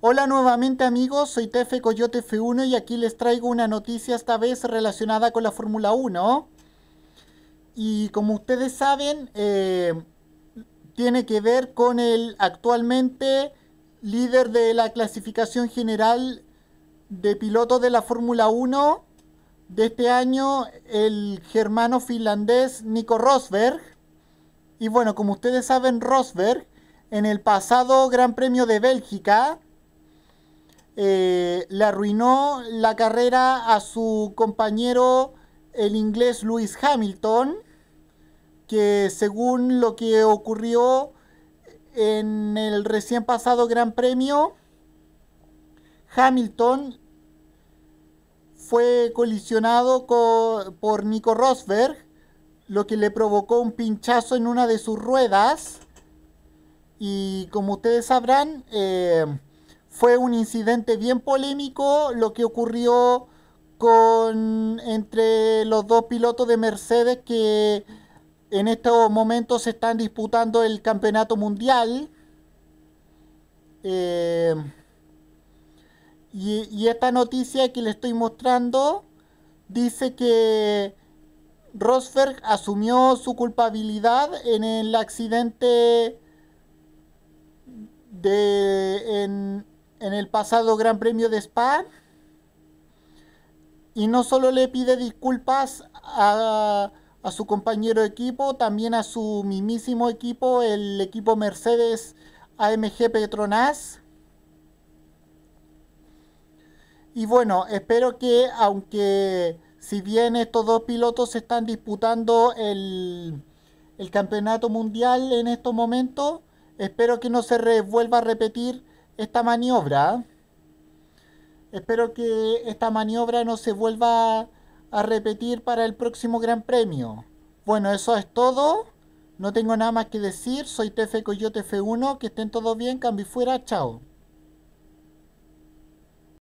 Hola nuevamente amigos, soy Tefe Coyote F1 y aquí les traigo una noticia esta vez relacionada con la Fórmula 1. Y como ustedes saben, eh, tiene que ver con el actualmente líder de la clasificación general de pilotos de la Fórmula 1 de este año, el germano finlandés Nico Rosberg. Y bueno, como ustedes saben, Rosberg en el pasado Gran Premio de Bélgica eh, le arruinó la carrera a su compañero, el inglés Lewis Hamilton, que según lo que ocurrió en el recién pasado Gran Premio, Hamilton fue colisionado por Nico Rosberg, lo que le provocó un pinchazo en una de sus ruedas. Y como ustedes sabrán, eh, fue un incidente bien polémico lo que ocurrió con entre los dos pilotos de Mercedes que en estos momentos se están disputando el campeonato mundial. Eh, y, esta noticia que le estoy mostrando dice que Rosberg asumió su culpabilidad en el accidente de en, en el pasado Gran Premio de Spa. Y no solo le pide disculpas a, su compañero equipo, también a su mismísimo equipo, el equipo Mercedes AMG Petronas. Y bueno, espero que aunque si bien estos dos pilotos están disputando el, el campeonato mundial en estos momentos, espero que no se vuelva a repetir esta maniobra. Espero que esta maniobra no se vuelva a repetir para el próximo Gran Premio. Bueno, eso es todo. No tengo nada más que decir. Soy Tefe Coyote F1. Que estén todos bien. Cambio fuera. Chao.